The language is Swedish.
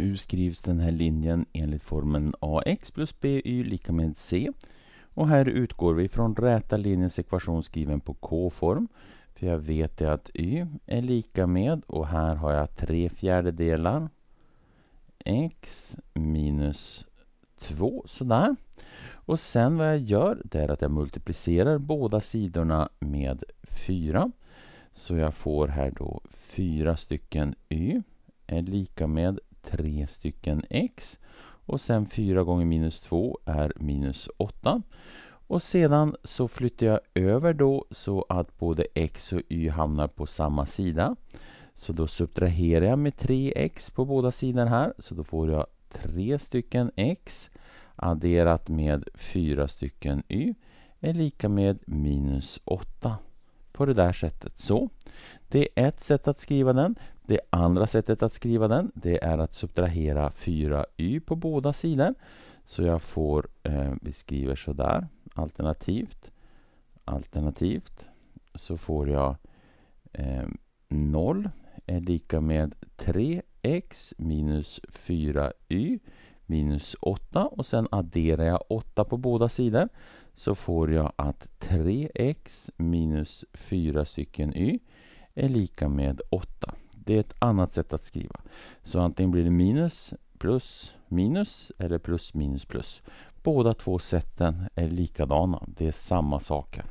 Hur skrivs den här linjen enligt formeln ax plus by lika med c? Och här utgår vi från räta linjens ekvation skriven på k-form. För jag vet att y är lika med, och här har jag tre fjärdedelar x minus 2, sådär. Och sen vad jag gör, det är att jag multiplicerar båda sidorna med 4. Så jag får här då fyra stycken y är lika med 3 stycken x. Och sen 4 gånger minus 2 är minus 8. Och sedan så flyttar jag över då så att både x och y hamnar på samma sida. Så då subtraherar jag med 3x på båda sidor här. Så då får jag 3 stycken x adderat med 4 stycken y är lika med minus 8 på det där sättet. Så, det är ett sätt att skriva den. Det andra sättet att skriva den det är att subtrahera 4y på båda sidor. Så jag får, eh, vi skriver sådär, alternativt, alternativt så får jag eh, 0 är lika med 3x minus 4y minus 8 och sen adderar jag 8 på båda sidor så får jag att 3x minus 4 stycken y är lika med 8. Det är ett annat sätt att skriva. Så antingen blir det minus, plus, minus eller plus, minus, plus. Båda två sätten är likadana. Det är samma sak här.